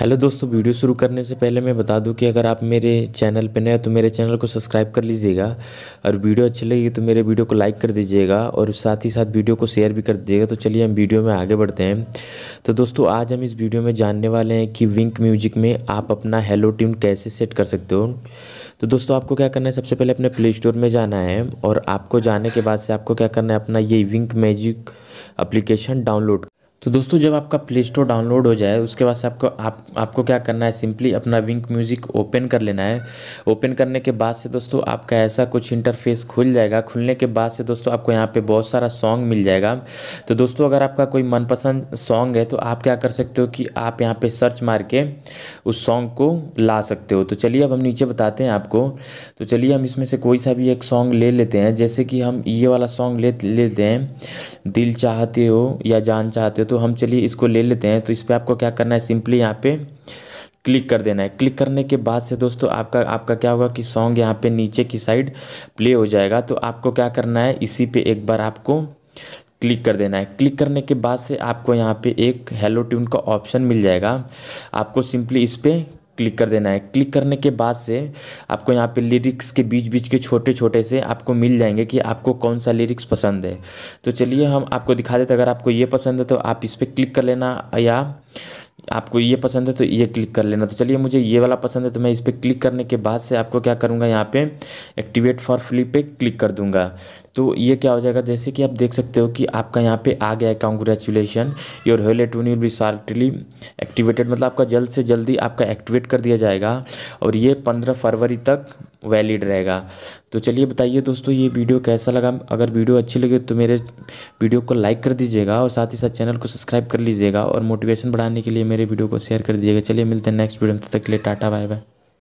hello दोस्तों video शुरू करने से पहले मैं बता दूं कि अगर आप मेरे चैनल पर नए हो तो मेरे चैनल को सब्सक्राइब कर लीजिएगा और वीडियो अच्छी लगी तो मेरे वीडियो को लाइक कर दीजिएगा और साथ ही साथ वीडियो को शेयर भी कर दीजिएगा तो चलिए हम वीडियो में आगे बढ़ते हैं तो दोस्तों आज हम इस वीडियो में जानने वाले हैं कि विंक म्यूजिक में आप अपना हेलो ट्यून कैसे सेट कर सकते हो तो दोस्तों आपको क्या करना है सबसे पहले अपने प्ले स्टोर में जाना है और आपको जाने के बाद से आपको क्या करना है अपना ये विंक मैजिक अप्लीकेशन डाउनलोड तो दोस्तों जब आपका प्ले स्टोर डाउनलोड हो जाए उसके बाद से आपको आप आपको क्या करना है सिंपली अपना विंक म्यूज़िक ओपन कर लेना है ओपन करने के बाद से दोस्तों आपका ऐसा कुछ इंटरफेस खुल जाएगा खुलने के बाद से दोस्तों आपको यहाँ पे बहुत सारा सॉन्ग मिल जाएगा तो दोस्तों अगर आपका कोई मनपसंद सॉन्ग है तो आप क्या कर सकते हो कि आप यहाँ पर सर्च मार के उस सॉन्ग को ला सकते हो तो चलिए अब हम नीचे बताते हैं आपको तो चलिए हम इसमें से कोई सा भी एक सॉन्ग ले लेते हैं जैसे कि हम ये वाला सॉन्ग ले लेते हैं दिल चाहते हो या जान चाहते हो तो हम चलिए इसको ले लेते हैं तो इस पर आपको क्या करना है सिंपली यहाँ पे क्लिक कर देना है क्लिक करने के बाद से दोस्तों आपका आपका क्या होगा कि सॉन्ग यहाँ पे नीचे की साइड प्ले हो जाएगा तो आपको क्या करना है इसी पे एक बार आपको क्लिक कर देना है क्लिक करने के बाद से आपको यहाँ पे एक हेलो ट्यून का ऑप्शन मिल जाएगा आपको सिंपली इस पर क्लिक कर देना है क्लिक करने के बाद से आपको यहाँ पे लिरिक्स के बीच बीच के छोटे छोटे से आपको मिल जाएंगे कि आपको कौन सा लिरिक्स पसंद है तो चलिए हम आपको दिखा देते अगर आपको ये पसंद है तो आप इस पर क्लिक कर लेना या आपको ये पसंद है तो ये क्लिक कर लेना तो चलिए मुझे ये वाला पसंद है तो मैं इस पर क्लिक करने के बाद से आपको क्या करूँगा यहाँ पे एक्टिवेट फॉर फ्लिप पे क्लिक कर दूँगा तो ये क्या हो जाएगा जैसे कि आप देख सकते हो कि आपका यहाँ पे आ गया है congratulation your hello tune will be shortly activated मतलब आपका जल्द से जल्दी आपका एक्टिवेट कर दिया जाएगा और ये पंद्रह फरवरी तक वैलिड रहेगा तो चलिए बताइए दोस्तों ये वीडियो कैसा लगा अगर वीडियो अच्छी लगे तो मेरे वीडियो को लाइक कर दीजिएगा और साथ ही साथ चैनल को सब्सक्राइब कर लीजिएगा और मोटिवेशन बढ़ाने के लिए मेरे वीडियो को शेयर कर दीजिएगा चलिए मिलते हैं नेक्स्ट वीडियो तक के लिए टाटा बाय बाय